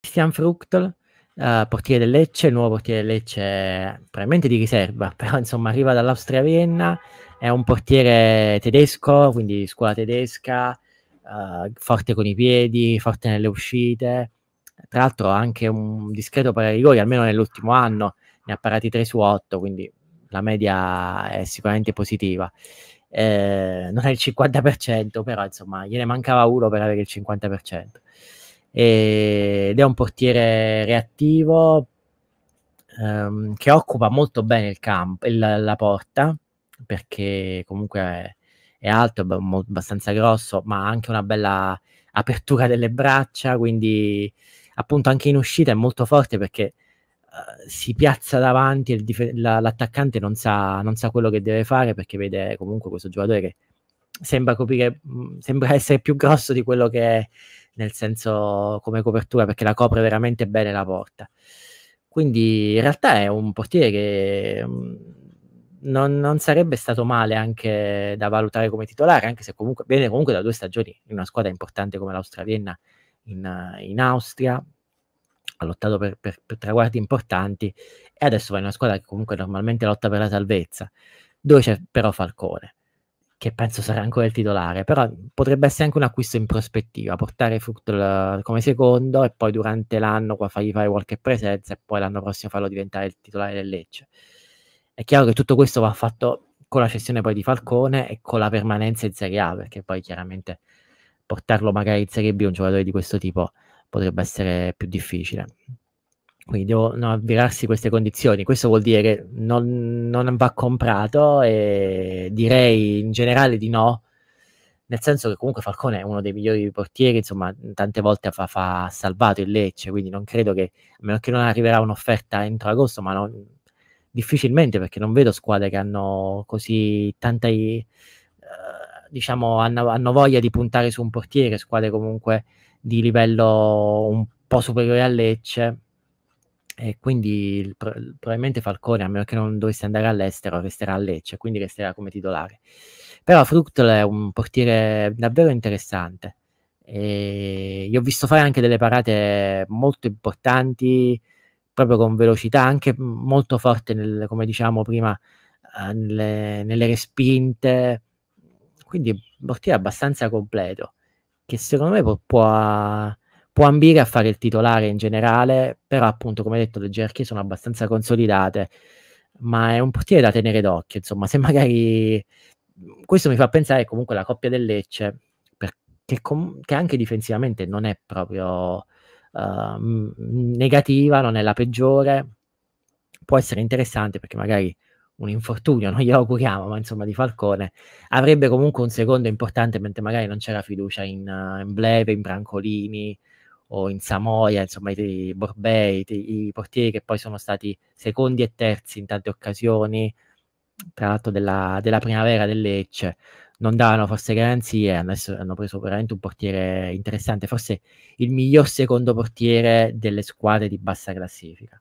Christian Fructol, eh, portiere del Lecce, nuovo portiere del Lecce, probabilmente di riserva, però insomma arriva dall'Austria Vienna, è un portiere tedesco, quindi scuola tedesca, eh, forte con i piedi, forte nelle uscite, tra l'altro ha anche un discreto pari rigori, almeno nell'ultimo anno ne ha parati 3 su 8, quindi la media è sicuramente positiva. Eh, non è il 50%, però insomma gliene mancava uno per avere il 50% ed è un portiere reattivo ehm, che occupa molto bene il campo, il, la porta, perché comunque è, è alto, è abbastanza grosso, ma ha anche una bella apertura delle braccia, quindi appunto anche in uscita è molto forte perché eh, si piazza davanti e dif- la, l'attaccante non sa, non sa, quello che deve fare perché vede comunque questo giocatore che sembra, coprire, mm, sembra essere più grosso di quello che è nel senso come copertura, perché la copre veramente bene la porta. Quindi in realtà è un portiere che mm, non, non, sarebbe stato male anche da valutare come titolare, anche se comunque viene comunque da due stagioni in una squadra importante come l'Austria Vienna in, in Austria, ha lottato per, per, per, traguardi importanti e adesso va in una squadra che comunque normalmente lotta per la salvezza, dove c'è però Falcone che penso sarà ancora il titolare, però potrebbe essere anche un acquisto in prospettiva, portare Fructl come secondo e poi durante l'anno qua fargli fare qualche presenza e poi l'anno prossimo farlo diventare il titolare del Lecce. È chiaro che tutto questo va fatto con la cessione poi di Falcone e con la permanenza in Serie A, perché poi chiaramente portarlo magari in Serie B un giocatore di questo tipo potrebbe essere più difficile quindi devono avverarsi queste condizioni. Questo vuol dire che non, non, va comprato e direi in generale di no, nel senso che comunque Falcone è uno dei migliori portieri, insomma tante volte ha salvato il Lecce, quindi non credo che, a meno che non arriverà un'offerta entro agosto, ma non, difficilmente perché non vedo squadre che hanno così tanta, eh, diciamo, hanno, hanno voglia di puntare su un portiere, squadre comunque di livello un po' superiore a Lecce e quindi pro- probabilmente Falcone, a meno che non dovesse andare all'estero, resterà a Lecce, quindi resterà come titolare. Però Fructol è un portiere davvero interessante. E gli ho visto fare anche delle parate molto importanti, proprio con velocità, anche molto forte, nel, come diciamo prima, eh, nelle, nelle, respinte. Quindi un portiere abbastanza completo, che secondo me può, può può ambire a fare il titolare in generale, però appunto come detto le gerarchie sono abbastanza consolidate, ma è un portiere da tenere d'occhio, insomma, se magari questo mi fa pensare comunque alla coppia del Lecce, perché com- che anche difensivamente non è proprio uh, negativa, non è la peggiore, può essere interessante perché magari un infortunio, non glielo auguriamo, ma insomma di Falcone, avrebbe comunque un secondo importante mentre magari non c'era fiducia in, uh, in Bleve, in Brancolini o in Samoia, insomma i, i Borbei, i, i, portieri che poi sono stati secondi e terzi in tante occasioni, tra l'altro della, della primavera del Lecce, non davano forse garanzie, eh, adesso hanno preso veramente un portiere interessante, forse il miglior secondo portiere delle squadre di bassa classifica.